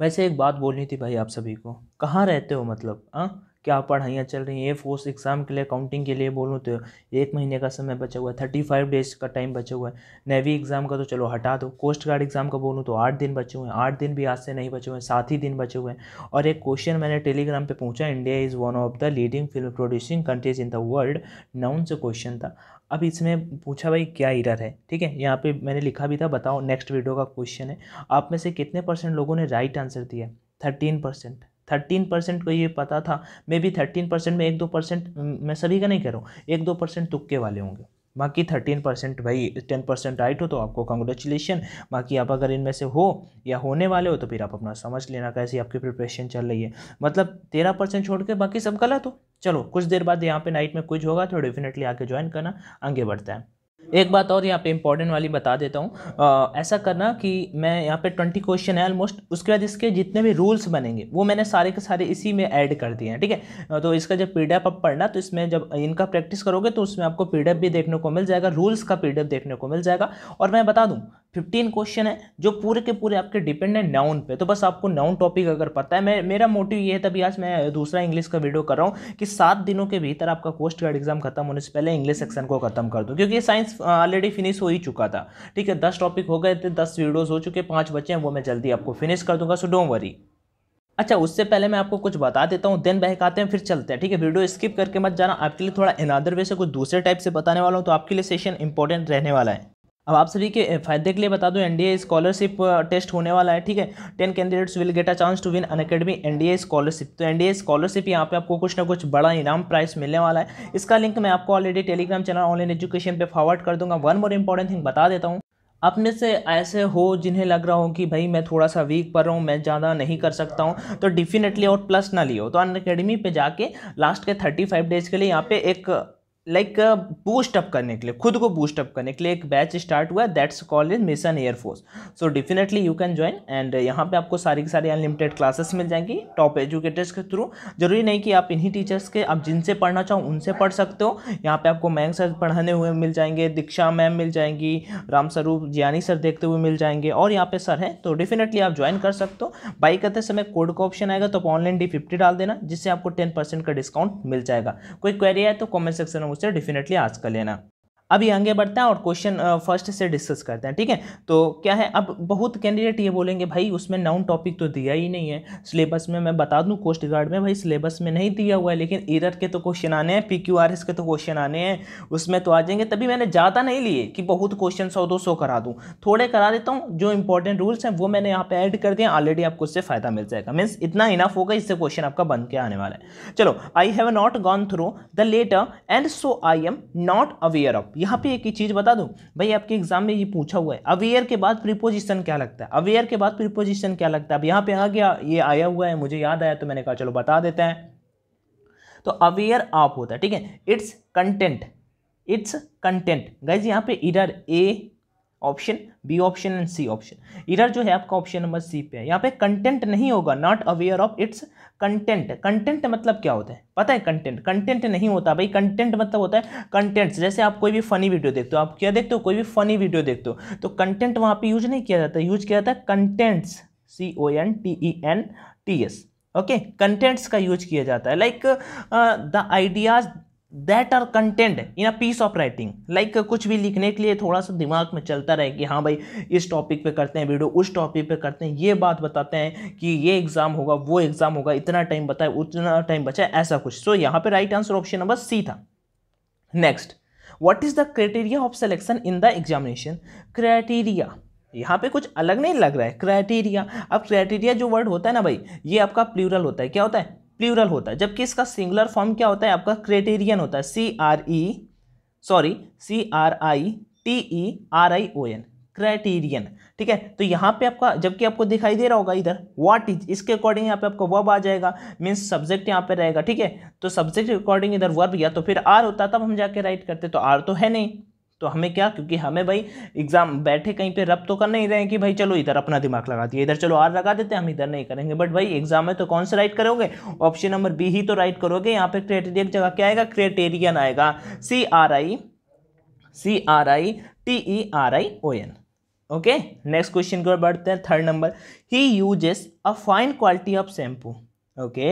वैसे एक बात बोलनी थी भाई आप सभी को कहाँ रहते हो मतलब हाँ क्या पढ़ाइयाँ चल रही हैं ए फोर्स एग्ज़ाम के लिए काउंटिंग के लिए बोलूँ तो एक महीने का समय बचा हुआ है थर्टी फाइव डेज़ का टाइम बचा हुआ है नेवी एग्ज़ाम का तो चलो हटा दो कोस्ट गार्ड एग्ज़ाम का बोलूँ तो आठ दिन बचे हुए हैं आठ दिन भी आज से नहीं बचे हुए हैं सात ही दिन बचे हुए हैं और एक क्वेश्चन मैंने टेलीग्राम पर पूछा India is one of the leading film producing countries in the world noun से क्वेश्चन था अब इसमें पूछा भाई क्या इरर है ठीक है यहाँ पे मैंने लिखा भी था बताओ नेक्स्ट वीडियो का क्वेश्चन है आप में से कितने परसेंट लोगों ने राइट आंसर दिया थर्टीन परसेंट थर्टीन परसेंट को ये पता था मे बी थर्टीन परसेंट में एक दो परसेंट मैं सभी का नहीं कह रहा हूँ एक दो परसेंट तुक्के वाले होंगे बाकी थर्टीन परसेंट भाई टेन परसेंट राइट हो तो आपको कंग्रेचुलेशन बाकी आप अगर इनमें से हो या होने वाले हो तो फिर आप अपना समझ लेना कैसे आपकी प्रिपरेशन चल रही है मतलब तेरह परसेंट छोड़ के बाकी सब गलत हो चलो कुछ देर बाद यहाँ पे नाइट में कुछ होगा तो डेफिनेटली आके ज्वाइन करना आगे बढ़ता है एक बात और यहाँ पे इंपॉर्टेंट वाली बता देता हूँ ऐसा करना कि मैं यहाँ पे ट्वेंटी क्वेश्चन है ऑलमोस्ट उसके बाद इसके जितने भी रूल्स बनेंगे वो मैंने सारे के सारे इसी में ऐड कर दिए हैं ठीक है तो इसका जब पी आप पढ़ना तो इसमें जब इनका प्रैक्टिस करोगे तो उसमें आपको पी भी देखने को मिल जाएगा रूल्स का पी देखने को मिल जाएगा और मैं बता दूँ फिफ्टीन क्वेश्चन है जो पूरे के पूरे आपके डिपेंड है नाउन पे तो बस आपको नाउन टॉपिक अगर पता है मैं मेरा मोटिव ये है तभी आज मैं दूसरा इंग्लिश का वीडियो कर रहा हूँ कि सात दिनों के भीतर आपका कोस्ट गार्ड एग्जाम खत्म होने से पहले इंग्लिश सेक्शन को खत्म कर दूँ क्योंकि साइंस ऑलरेडी फिनिश हो ही चुका था ठीक है दस टॉपिक हो गए थे दस वीडियोज़ हो चुके पाँच बच्चे हैं वो मैं जल्दी आपको फिनिश कर दूंगा सो डोंट वरी अच्छा उससे पहले मैं आपको कुछ बता देता हूँ देन बहकाते हैं फिर चलते हैं ठीक है वीडियो स्किप करके मत जाना आपके लिए थोड़ा इनादर वे से कुछ दूसरे टाइप से बताने वाला हूँ तो आपके लिए सेशन इंपॉर्टेंट रहने वाला है अब आप सभी के फायदे के लिए बता दूं एनडीए स्कॉलरशिप टेस्ट होने वाला है ठीक है ten candidates will get a chance to win an academy NDA scholarship तो एनडीए स्कॉलरशिप यहाँ पे आपको कुछ ना कुछ बड़ा इनाम प्राइस मिलने वाला है इसका लिंक मैं आपको already Telegram channel online education पर फॉरवर्ड कर दूंगा वन मोर इंपॉर्टेंट थिंग बता देता हूँ आप में से ऐसे हो जिन्हें लग रहा हो कि भाई मैं थोड़ा सा वीक पर हूँ मैं ज़्यादा नहीं कर सकता हूँ तो डेफिनेटली और प्लस ना लियो तो अन अकेडमी पर जाके लास्ट के थर्टी फाइव डेज़ के लिए यहाँ पे एक लाइक बूस्ट अप करने के लिए खुद को बूस्ट अप करने के लिए एक बैच स्टार्ट हुआ that's call is mission Air Force so definitely you can join and यहाँ पे आपको सारी की सारी अनलिमिटेड क्लासेस मिल जाएंगी टॉप एजुकेटर्स के थ्रू जरूरी नहीं कि आप इन्हीं टीचर्स के आप जिनसे पढ़ना चाहो उनसे पढ़ सकते हो यहाँ पे आपको मैंग सर पढ़ाने हुए मिल जाएंगे दीक्षा मैम मिल जाएंगी राम स्वरूप सर देखते हुए मिल जाएंगे और यहाँ पे सर हैं तो डेफिनेटली आप ज्वाइन कर सकते हो बाई करते समय कोड का ऑप्शन आएगा तो आप ऑनलाइन डी फिफ्टी डाल देना जिससे आपको टेन परसेंट का डिस्काउंट मिल जाएगा कोई क्वेरी है तो कॉमेंट सेक्शन में मुझसे डेफिनेटली आज कर लेना अभी आगे बढ़ते हैं और क्वेश्चन फर्स्ट से डिस्कस करते हैं ठीक है तो क्या है अब बहुत कैंडिडेट ये बोलेंगे भाई उसमें नाउन टॉपिक तो दिया ही नहीं है सिलेबस में मैं बता दूं कोस्ट गार्ड में भाई सिलेबस में नहीं दिया हुआ है लेकिन एरर के तो क्वेश्चन आने हैं पी क्यू आर एस के तो क्वेश्चन आने हैं उसमें तो आ जाएंगे तभी मैंने ज़्यादा नहीं लिए कि बहुत क्वेश्चन सौ दो सौ करा दूँ थोड़े करा देता हूँ जो इंपॉर्टेंट रूल्स हैं वो मैंने यहाँ पर ऐड कर दिया ऑलरेडी आपको उससे फ़ायदा मिल जाएगा मीन्स इतना इनफ होगा इससे क्वेश्चन आपका बन के आने वाला है चलो I have not gone through the letter and so I am not aware of यहाँ पे एक ही चीज़ बता दूँ भाई आपके एग्जाम में ये पूछा हुआ है अवेयर के बाद प्रीपोजिशन क्या लगता है अवेयर के बाद प्रीपोजिशन क्या लगता है अब यहाँ पे आ गया ये आया हुआ है मुझे याद आया तो मैंने कहा चलो बता देते हैं तो अवेयर आप होता है ठीक है it's content it's content guys यहाँ पे इधर A option B option and C option इधर जो है आपका ऑप्शन नंबर सी पे है यहाँ पे कंटेंट नहीं होगा not aware of it's content content मतलब क्या होता है पता है कंटेंट कंटेंट नहीं होता भाई कंटेंट मतलब होता है कंटेंट्स जैसे आप कोई भी फनी वीडियो देखते हो आप क्या देखते हो कोई भी फनी वीडियो देखते हो तो कंटेंट वहाँ पर यूज नहीं किया जाता यूज किया जाता है contents C O N T E N T S okay contents का यूज किया जाता है like the ideas that are content in a piece of writing like कुछ भी लिखने के लिए थोड़ा सा दिमाग में चलता रहे कि हाँ भाई इस टॉपिक पे करते हैं वीडियो उस टॉपिक पे करते हैं ये बात बताते हैं कि ये एग्ज़ाम होगा वो एग्ज़ाम होगा इतना टाइम बताए उतना टाइम बचाए ऐसा कुछ सो so, यहाँ पे right answer option number C था next what is the criteria of selection in the examination criteria यहाँ पे कुछ अलग नहीं लग रहा है क्राइटेरिया अब क्राइटेरिया जो वर्ड होता है ना भाई ये आपका प्लूरल होता है क्या होता है प्लूरल होता है जबकि इसका सिंगुलर फॉर्म क्या होता है आपका क्रेटेरियन होता है C R E sorry C R I T E R I O N criterion ठीक है तो यहाँ पे आपका जबकि आपको दिखाई दे रहा होगा इधर व्हाट इज इसके अकॉर्डिंग यहाँ पे आपका वर्ब आ जाएगा मीन्स सब्जेक्ट यहाँ पे रहेगा ठीक है तो सब्जेक्ट के अकॉर्डिंग इधर वर्ब या तो फिर आर होता तब हम जाके राइट करते तो आर तो है नहीं तो हमें क्या क्योंकि हमें भाई एग्ज़ाम बैठे कहीं पे रब तो कर नहीं रहे कि भाई चलो इधर अपना दिमाग लगा दिए इधर चलो आर लगा देते हैं हम इधर नहीं करेंगे बट भाई एग्ज़ाम में तो कौन सा राइट करोगे ऑप्शन नंबर बी ही तो राइट करोगे यहाँ पे क्राइटेरिया की जगह क्या आएगा क्राइटेरियन आएगा C R I C R I T E R I O N okay next question की ओर बढ़ते हैं third number he uses a fine quality of shampoo okay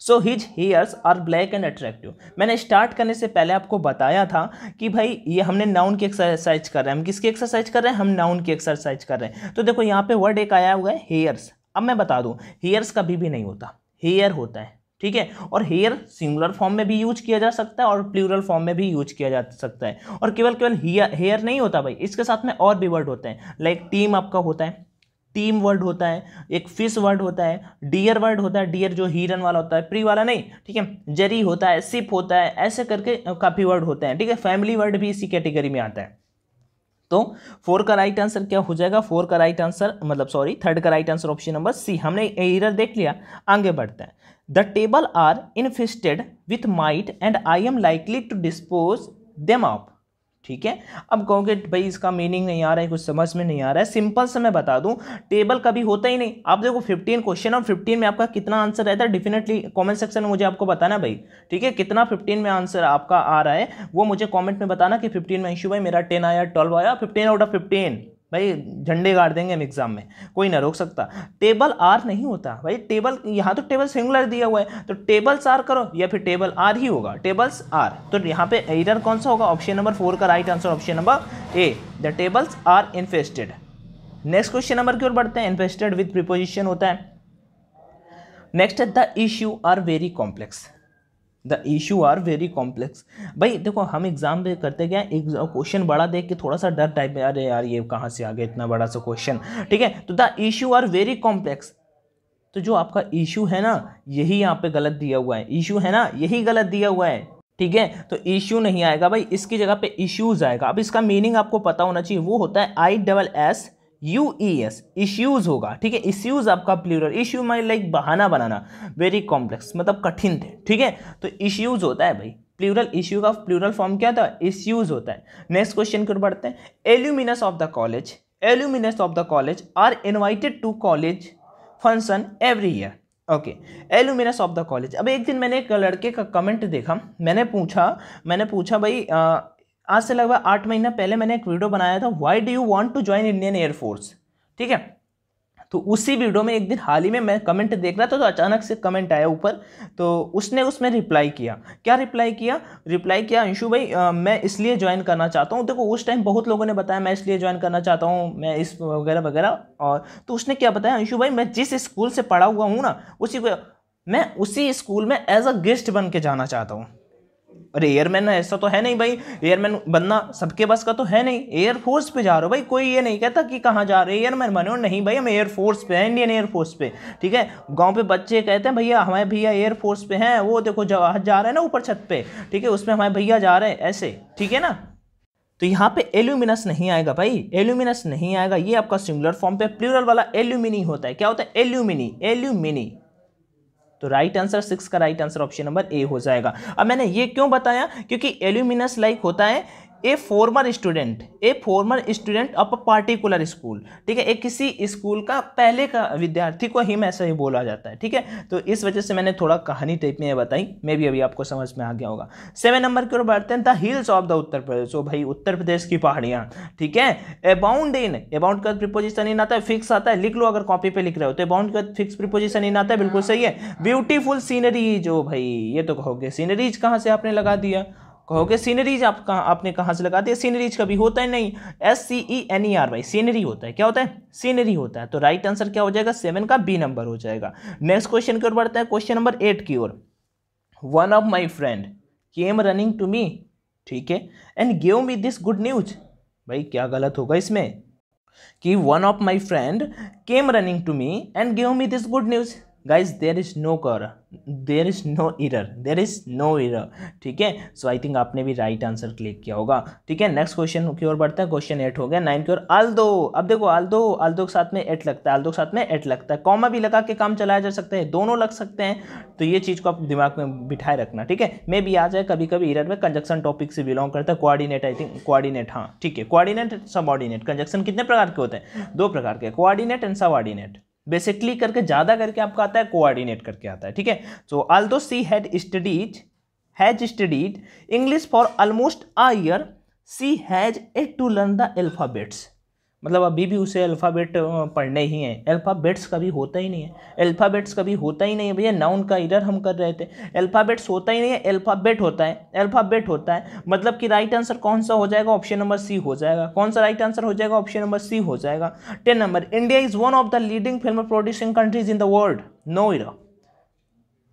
so his hairs are black and attractive मैंने start करने से पहले आपको बताया था कि भाई ये हमने नाउन की एक्सरसाइज कर रहे हैं हम किसकी एक्सरसाइज कर रहे हैं हम नाउन की एक्सरसाइज कर रहे हैं तो देखो यहाँ पे वर्ड एक आया हुआ है हेयर्स अब मैं बता दूँ हेयर्स कभी भी नहीं होता हेयर होता है ठीक है और हेयर सिंगुलर फॉर्म में भी यूज किया जा सकता है और प्लूरल फॉर्म में भी यूज किया जा सकता है और केवल केवल हेयर नहीं होता भाई इसके साथ में और भी वर्ड होते हैं लाइक टीम आपका होता है टीम वर्ड होता है एक फिश वर्ड होता है डियर वर्ड होता है डियर जो हिरन वाला होता है प्री वाला नहीं ठीक है जरी होता है सिप होता है ऐसे करके काफ़ी वर्ड होते हैं ठीक है फैमिली वर्ड भी इसी कैटेगरी में आता है तो फोर का राइट आंसर क्या हो जाएगा फोर का राइट आंसर मतलब सॉरी थर्ड का right answer option number C हमने एरर देख लिया आगे बढ़ते हैं the table are infested with mite and I am likely to dispose them of ठीक है अब कहोगे भाई इसका मीनिंग नहीं आ रहा है कुछ समझ में नहीं आ रहा है सिंपल से मैं बता दूं टेबल कभी होता ही नहीं आप देखो 15 क्वेश्चन और 15 में आपका कितना आंसर रहता है डेफिनेटली कमेंट सेक्शन में मुझे आपको बताना भाई ठीक है कितना 15 में आंसर आपका आ रहा है वो मुझे कॉमेंट में बताना कि फिफ्टीन में इशू भाई मेरा टेन आया ट्वेल्व आया फिफ्टीन आउट ऑफ फिफ्टीन भाई झंडे गाड़ देंगे हम एग्ज़ाम में कोई ना रोक सकता टेबल आर नहीं होता भाई टेबल यहाँ तो टेबल सिंगुलर दिया हुआ है तो टेबल्स आर करो या फिर टेबल आर ही होगा टेबल्स आर तो यहाँ पे एरर कौन सा होगा ऑप्शन नंबर फोर का right answer option number A the tables are infested next question number की ओर बढ़ते हैं इन्फेस्टेड विथ प्रिपोजिशन होता है next the issue are very complex the issue are very complex भाई देखो हम एग्ज़ाम पे करते क्या एक क्वेश्चन बड़ा देख के थोड़ा सा डर टाइप में अरे यार ये कहाँ से आ गया इतना बड़ा सा क्वेश्चन ठीक है तो the issue are very complex तो जो आपका इशू है ना यही यहाँ पे गलत दिया हुआ है इशू है ना यही गलत दिया हुआ है ठीक है तो इश्यू नहीं आएगा भाई इसकी जगह पे इश्यूज आएगा अब इसका मीनिंग आपको पता होना चाहिए वो होता है I double S U E S issues होगा ठीक है इश्यूज आपका प्लूरल इश्यू माई लाइक बहाना बनाना वेरी कॉम्प्लेक्स मतलब कठिन थे ठीक है तो इश्यूज होता है भाई प्लूरल इश्यू का प्लूरल फॉर्म क्या था इश्यूज होता है नेक्स्ट क्वेश्चन की ओर बढ़ते हैं alumnus of the college alumnus of the college are invited to college function every year okay alumnus of the college अब एक दिन मैंने एक लड़के का कमेंट देखा मैंने पूछा मैंने पूछा भाई आ, आज से लगभग आठ महीना पहले मैंने एक वीडियो बनाया था why do you want to join Indian Air Force ठीक है तो उसी वीडियो में एक दिन हाल ही में मैं कमेंट देख रहा था तो अचानक से कमेंट आया ऊपर तो उसने उसमें रिप्लाई किया क्या रिप्लाई किया रिप्लाई किया अंशु भाई आ, मैं इसलिए ज्वाइन करना चाहता हूँ देखो उस टाइम बहुत लोगों ने बताया मैं इसलिए ज्वाइन करना चाहता हूँ मैं इस वगैरह वगैरह और तो उसने क्या बताया अंशु भाई मैं जिस स्कूल से पढ़ा हुआ हूँ ना उसी को मैं उसी स्कूल में एज अ गेस्ट बन के जाना चाहता हूँ अरे एयरमैन ऐसा तो है नहीं भाई एयरमैन बनना सबके बस का तो है नहीं एयरफोर्स पे जा रहे हो भाई कोई ये नहीं कहता कि कहाँ जा रहे हैं एयरमैन बने हो नहीं भाई हम एयरफोर्स पे हैं इंडियन एयरफोर्स पे ठीक है गाँव पे बच्चे कहते हैं भैया हमारे भैया एयरफोर्स पे हैं वो देखो जवाहर जा रहे हैं ना ऊपर छत पे ठीक है उसमें हमारे भैया जा रहे हैं ऐसे ठीक है ना तो यहाँ पे एल्यूमिनस नहीं आएगा भाई एल्यूमिनस नहीं आएगा ये आपका सिंगुलर फॉर्म पे प्लूरल वाला एल्यूमिनी होता है क्या होता है एल्यूमिनी एल्यूमिनी तो राइट आंसर सिक्स का right answer option number A हो जाएगा अब मैंने ये क्यों बताया क्योंकि एल्यूमिनस लाइक होता है a former student a former student of a particular school ठीक है एक किसी स्कूल का पहले का विद्यार्थी को ही में ऐसा ही बोला जाता है ठीक है तो इस वजह से मैंने थोड़ा कहानी टाइप में बताई मे भी अभी आपको समझ में आ गया होगा सेवन नंबर की ओर बढ़ते हैं the hills of the Uttar Pradesh ओ भाई उत्तर प्रदेश की पहाड़ियाँ ठीक है अबाउंड इन अबाउंड का प्रिपोजिशन इन आता है फिक्स आता है लिख लो अगर कॉपी पे लिख रहे हो तो अबाउंड का फिक्स प्रिपोजिशन इन आता है बिल्कुल सही है ब्यूटीफुल सीनरीज ओ भाई ये तो कहोगे सीनरीज कहाँ से आपने लगा दिया कहोगे सीनरीज आप कहाँ आपने कहाँ से लगा दिया सीनरीज कभी होता ही नहीं S C E N E R Y scenery होता है क्या होता है सीनरी होता है तो राइट आंसर क्या हो जाएगा सेवन का बी नंबर हो जाएगा नेक्स्ट क्वेश्चन की ओर बढ़ता है क्वेश्चन नंबर एट की ओर one of my friend came running to me ठीक है and gave me this good news भाई क्या गलत होगा इसमें कि one of my friend came running to me and gave me this good news guys there is no कर there is no error there is no error ठीक है सो I think आपने भी राइट आंसर क्लिक किया होगा ठीक है next question की ओर बढ़ता है क्वेश्चन एट हो गया नाइन की ओर आल दो अब देखो आल दो आल दो के साथ में एट लगता है आल दो के साथ में एट लगता है कॉमा भी लगा के काम चलाया जा सकता है दोनों लग सकते हैं तो ये चीज़ को आप दिमाग में बिठाए रखना ठीक है मे भी आ जाए कभी कभी इरर में कंजक्शन टॉपिक से बिलोंग करता है कोआर्डिनेट आई थिंक कोआर्डिनेट हाँ ठीक है कोआर्डिनेट सबऑर्डिनेट कंजक्शन कितने प्रकार के होते हैं दो प्रकार के कोआर्डिनेट एंड सबऑर्डिनेट बेसिकली करके ज़्यादा करके आपका आता है कोऑर्डिनेट करके आता है ठीक है so although she had studies has studied English for almost a year she has yet to learn the alphabets मतलब अभी भी उसे अल्फ़ाबेट पढ़ने ही हैं अल्फ़ाबेट्स कभी होता ही नहीं है अल्फ़ाबेट्स कभी होता ही नहीं है भैया नाउन का इधर हम कर रहे थे अल्फ़ाबेट्स होता ही नहीं है अल्फ़ाबेट होता है अल्फ़ाबेट होता है मतलब कि राइट आंसर कौन सा हो जाएगा ऑप्शन नंबर सी हो जाएगा कौन सा राइट आंसर हो जाएगा ऑप्शन नंबर सी हो जाएगा ten number India is one of the leading film producing countries in the world no error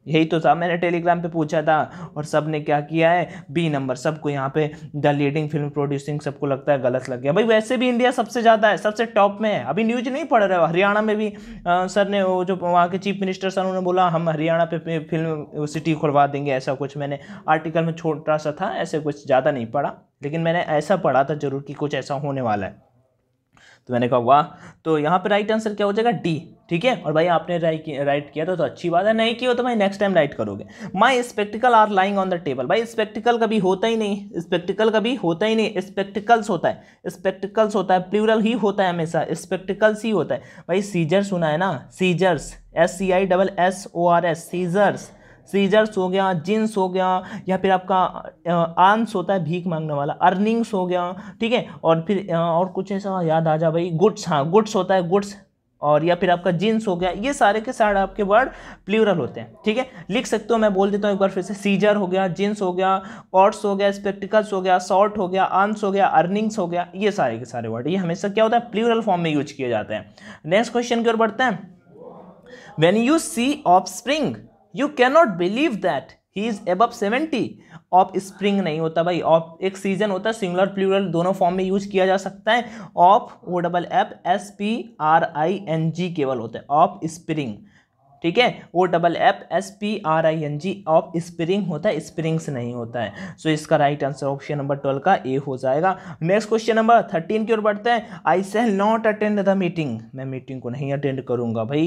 यही तो था मैंने टेलीग्राम पे पूछा था और सब ने क्या किया है बी नंबर सबको यहाँ पे द लीडिंग फिल्म प्रोड्यूसिंग सबको लगता है गलत लग गया भाई वैसे भी इंडिया सबसे ज़्यादा है सबसे टॉप में है अभी न्यूज नहीं पढ़ रहे हो हरियाणा में भी आ, सर ने वो जो वहाँ के चीफ मिनिस्टर सर उन्होंने बोला हम हरियाणा पे फिल्म सिटी खुलवा देंगे ऐसा कुछ मैंने आर्टिकल में छोटा सा था ऐसे कुछ ज़्यादा नहीं पढ़ा लेकिन मैंने ऐसा पढ़ा था ज़रूर कि कुछ ऐसा होने वाला है तो मैंने कहा वाह तो यहाँ पर राइट आंसर क्या हो जाएगा डी ठीक है और भाई आपने राइट किया तो, तो अच्छी बात है नहीं किया तो भाई नेक्स्ट टाइम राइट करोगे my spectacle are lying on the table भाई स्पेक्टिकल कभी होता ही नहीं स्पेक्टिकल कभी होता ही नहीं स्पेक्टिकल्स होता है स्पेक्टिकल्स होता है प्लूरल ही होता है हमेशा स्पेक्टिकल्स ही होता है भाई सीजर सुना है ना scissors S C I double S O R S scissors scissors हो गया जिन्स हो गया या फिर आपका आंस होता है भीख मांगने वाला अर्निंग्स हो गया ठीक है और फिर और कुछ ऐसा याद आ जा भाई गुड्स हाँ गुड्स होता है गुड्स और या फिर आपका जींस हो गया ये सारे के सारे आपके वर्ड प्लूरल होते हैं ठीक है लिख सकते हो मैं बोल देता हूँ एक बार फिर से सीजर हो गया जींस हो गया कॉट्स हो गया स्पेक्टिकल्स हो गया सॉर्ट हो गया आंस हो गया अर्निंग्स हो गया ये सारे के सारे वर्ड ये हमेशा क्या होता है प्लूरल फॉर्म में यूज किए जाते हैं नेक्स्ट क्वेश्चन की ओर बढ़ते हैं when you see offspring you cannot believe that he is अब सेवेंटी ऑफ स्प्रिंग नहीं होता भाई ऑफ एक सीजन होता है सिंगुलर प्लूरल दोनों फॉर्म में यूज किया जा सकता है off O double F S P R I N G केवल होता है ऑफ स्प्रिंग ठीक है वो double F S P R I N G offspring होता है स्प्रिंग्स नहीं होता है सो इसका right answer option number twelve का ए हो जाएगा नेक्स्ट क्वेश्चन नंबर थर्टीन की ओर बढ़ते हैं I shall not attend the meeting मैं मीटिंग को नहीं अटेंड करूंगा भाई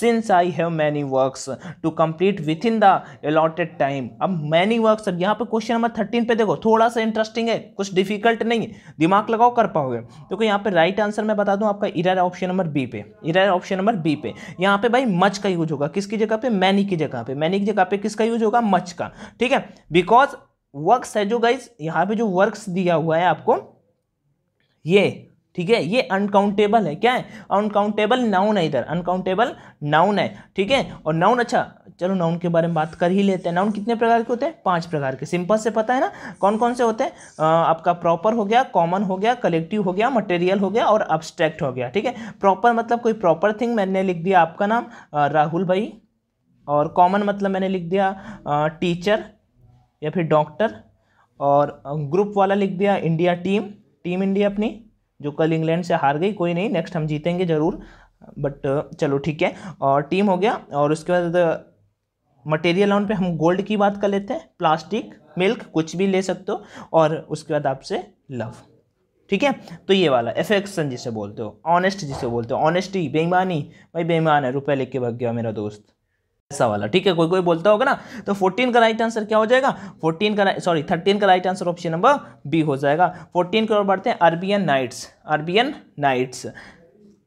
since I have many work to complete within the allotted time अब मैनी वर्क अब यहाँ पे क्वेश्चन नंबर थर्टीन पे देखो थोड़ा सा इंटरेस्टिंग है कुछ डिफिकल्ट नहीं है दिमाग लगाओ कर पाओगे देखो तो यहाँ पे राइट आंसर मैं बता दूँ आपका इरा ऑप्शन नंबर बी पे इरा ऑप्शन नंबर बी पे यहाँ पे भाई मच का यूज होगा किसकी जगह पे मैनी की जगह पे मैनी की जगह पे किसका यूज होगा मच का ठीक है बिकॉज वर्क्स है जो गाइज यहाँ पे जो वर्क्स दिया हुआ है आपको ये ठीक है ये अनकाउंटेबल है क्या है अनकाउंटेबल नाउन है इधर अनकाउंटेबल नाउन है ठीक है और नाउन अच्छा चलो नाउन के बारे में बात कर ही लेते हैं नाउन कितने प्रकार के होते हैं पांच प्रकार के सिंपल से पता है ना कौन कौन से होते हैं आपका प्रॉपर हो गया कॉमन हो गया कलेक्टिव हो गया मटेरियल हो गया और अब्स्ट्रैक्ट हो गया ठीक है प्रॉपर मतलब कोई प्रॉपर थिंग मैंने लिख दिया आपका नाम राहुल भाई और कॉमन मतलब मैंने लिख दिया टीचर या फिर डॉक्टर और ग्रुप वाला लिख दिया इंडिया टीम टीम इंडिया अपनी जो कल इंग्लैंड से हार गई कोई नहीं नेक्स्ट हम जीतेंगे ज़रूर बट चलो ठीक है और टीम हो गया और उसके बाद मटेरियल ऑन पे हम गोल्ड की बात कर लेते हैं प्लास्टिक मिल्क कुछ भी ले सकते हो और उसके बाद आपसे लव ठीक है तो ये वाला एफेक्शन जिसे बोलते हो ऑनेस्ट जिसे बोलते हो ऑनेस्टी बेईमानी भाई बेईमान है रुपये लेके भाग गया मेरा दोस्त ऐसा वाला ठीक है कोई कोई बोलता होगा ना तो 14 का राइट आंसर क्या हो जाएगा 14 का सॉरी 13 का right answer option number B हो जाएगा 14 की ओर बढ़ते हैं Arabian Nights Arabian Nights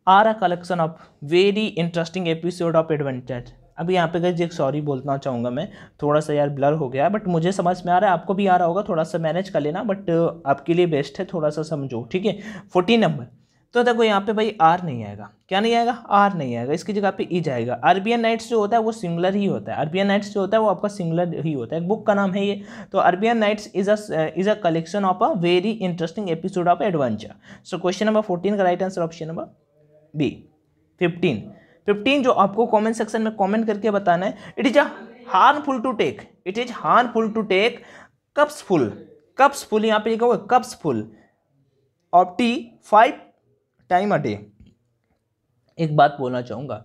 are a collection of very interesting episode of adventure अभी यहाँ पे गई एक सॉरी बोलना चाहूँगा मैं थोड़ा सा यार ब्लर हो गया बट मुझे समझ में आ रहा है आपको भी आ रहा होगा थोड़ा सा मैनेज कर लेना बट आपके लिए बेस्ट है थोड़ा सा समझो ठीक है फोर्टीन नंबर तो देखो यहाँ पे भाई आर नहीं आएगा क्या नहीं आएगा आर नहीं आएगा इसकी जगह पे ई e जाएगा अरबियन नाइट्स जो होता है वो सिंगुलर ही होता है अरबियन नाइट्स जो होता है वो आपका सिंगुलर ही होता है एक बुक का नाम है ये तो Arabian Nights is a is a collection of a very interesting episode of adventure so question number fourteen का right answer option number B fifteen fifteen जो आपको कॉमेंट सेक्शन में कॉमेंट करके बताना है it is a harmful to take it is harmful to take cups full cups full यहाँ पे लिखा हुआ cups full of tea five time a day एक बात बोलना चाहूँगा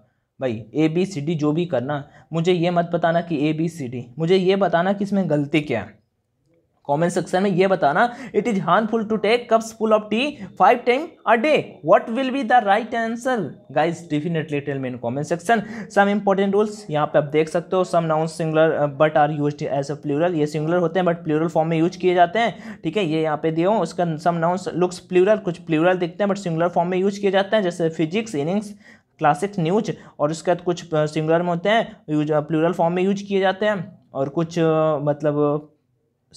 भाई ए बी सी डी जो भी करना मुझे ये मत बताना कि ए बी सी डी मुझे ये बताना कि इसमें गलती क्या है कमेंट सेक्शन में ये बताना it is harmful to take cups full of tea five time a day what will be the right answer guys definitely tell me in comment section some important rules यहाँ पे आप देख सकते हो some noun singular but are use as a plural ये singular होते हैं but plural form में यूज किए जाते हैं ठीक है ये यहाँ पे दिए हो उसका सम नाउन लुक्स प्लूरल कुछ प्लूरल दिखते हैं बट सिंगुलर फॉर्म में यूज किए जाते हैं जैसे फिजिक्स इनिंग्स क्लासिक्स न्यूज और उसके बाद कुछ सिंगुलर uh, में होते हैं यूज प्लूरल फॉर्म में यूज किए जाते हैं और कुछ uh, मतलब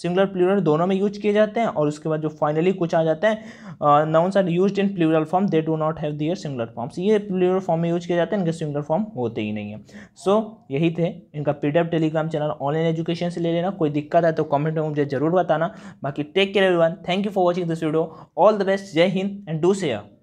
सिंगुलर प्लूरल दोनों में यूज किए जाते हैं और उसके बाद जो फाइनली कुछ आ जाते हैं nouns are use in plural form they do not have their singular forms ये प्लूरल फॉर्म में यूज किए जाते हैं इनके सिंगुलर फॉर्म होते ही नहीं है सो so, यही थे इनका पी टेलीग्राम चैनल ऑनलाइन एजुकेशन से ले लेना कोई दिक्कत है तो कॉमेंट में मुझे जरूर बताना बाकी take care everyone thank you for watching this video all the best जय हिंद एंड डू शेयर